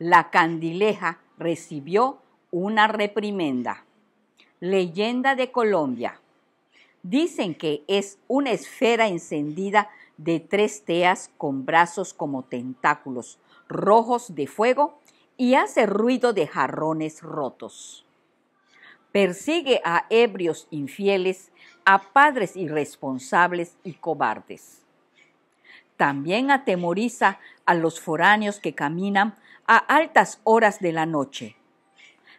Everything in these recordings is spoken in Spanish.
la candileja recibió una reprimenda. Leyenda de Colombia. Dicen que es una esfera encendida de tres teas con brazos como tentáculos rojos de fuego y hace ruido de jarrones rotos. Persigue a ebrios infieles, a padres irresponsables y cobardes también atemoriza a los foráneos que caminan a altas horas de la noche.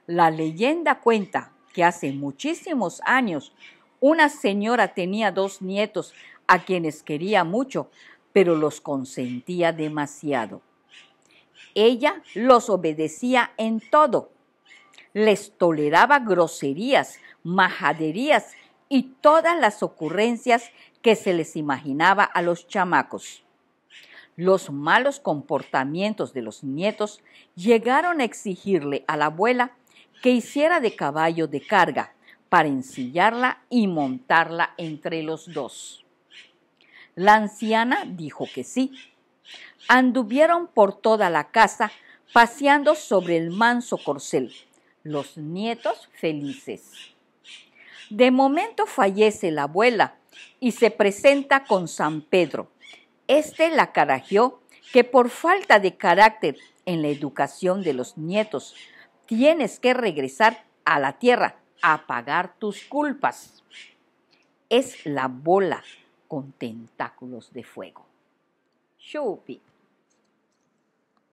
La leyenda cuenta que hace muchísimos años una señora tenía dos nietos a quienes quería mucho, pero los consentía demasiado. Ella los obedecía en todo. Les toleraba groserías, majaderías y todas las ocurrencias que se les imaginaba a los chamacos. Los malos comportamientos de los nietos llegaron a exigirle a la abuela que hiciera de caballo de carga para ensillarla y montarla entre los dos. La anciana dijo que sí. Anduvieron por toda la casa paseando sobre el manso corcel, los nietos felices. De momento fallece la abuela y se presenta con San Pedro, este la carajeó que por falta de carácter en la educación de los nietos, tienes que regresar a la tierra a pagar tus culpas. Es la bola con tentáculos de fuego.